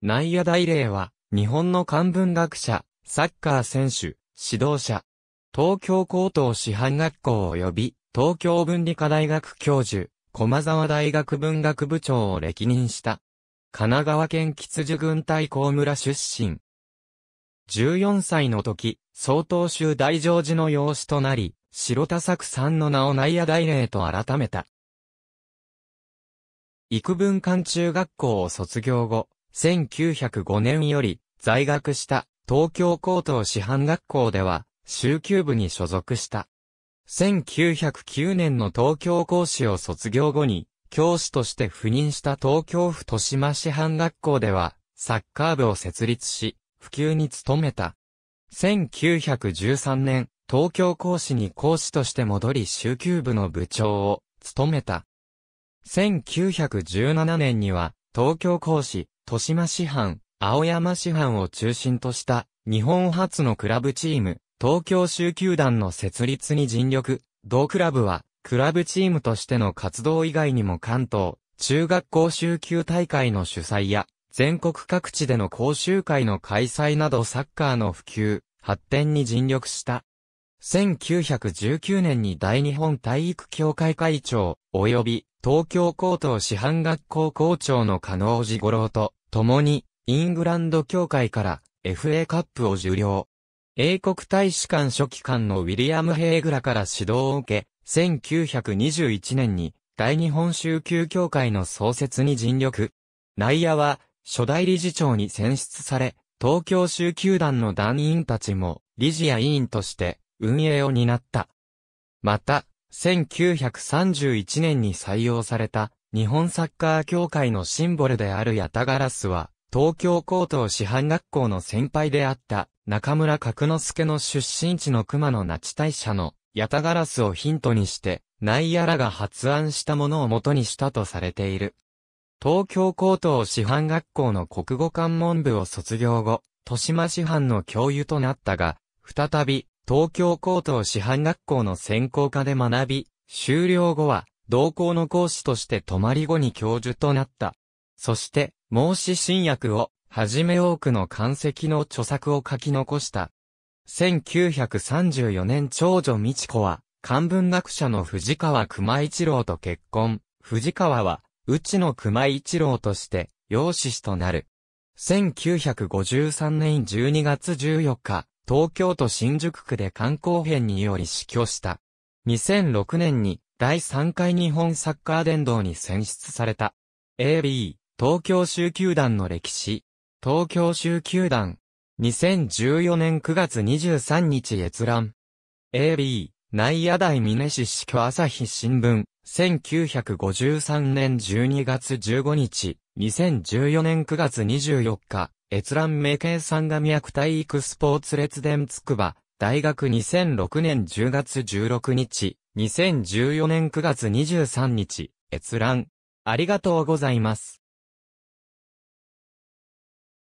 ナイ大霊は、日本の漢文学者、サッカー選手、指導者、東京高等師範学校及び、東京文理科大学教授、駒沢大学文学部長を歴任した。神奈川県吉樹郡大高村出身。14歳の時、総統州大乗寺の養子となり、白田作さんの名を内野大霊と改めた。幾文館中学校を卒業後、1905年より在学した東京高等師範学校では、修休部に所属した。1909年の東京講師を卒業後に、教師として赴任した東京府豊島師範学校では、サッカー部を設立し、普及に努めた。1913年、東京講師に講師として戻り修休部の部長を務めた。1917年には、東京講師、豊島市販、青山市販を中心とした日本初のクラブチーム、東京州球団の設立に尽力、同クラブは、クラブチームとしての活動以外にも関東、中学校州球大会の主催や、全国各地での講習会の開催などサッカーの普及、発展に尽力した。1919年に大日本体育協会会長、及び東京高等師範学校校長の加納寺五郎と、共に、イングランド協会から FA カップを受領。英国大使館初期官のウィリアム・ヘーグラから指導を受け、1921年に大日本宗教協会の創設に尽力。内野は初代理事長に選出され、東京宗球団の団員たちも理事や委員として運営を担った。また、1931年に採用された日本サッカー協会のシンボルであるヤタガラスは、東京高等師範学校の先輩であった中村角之助の出身地の熊野那智大社のヤタガラスをヒントにして、ナイアラが発案したものを元にしたとされている。東京高等師範学校の国語関門部を卒業後、豊島師範の教諭となったが、再び東京高等師範学校の専攻科で学び、終了後は同校の講師として泊まり後に教授となった。そして、孟子新薬を、はじめ多くの漢石の著作を書き残した。1934年長女美智子は、漢文学者の藤川熊一郎と結婚。藤川は、内野熊一郎として、養子師となる。1953年12月14日、東京都新宿区で観光編により死去した。2006年に第3回日本サッカー殿堂に選出された。AB、東京州球団の歴史。東京州球団。2014年9月23日閲覧。AB、内野大峰市市区朝日新聞。1953年12月15日。2014年9月24日。閲覧名計算が脈体育スポーツ列伝つくば。大学2006年10月16日。2014年9月23日、閲覧。ありがとうございます。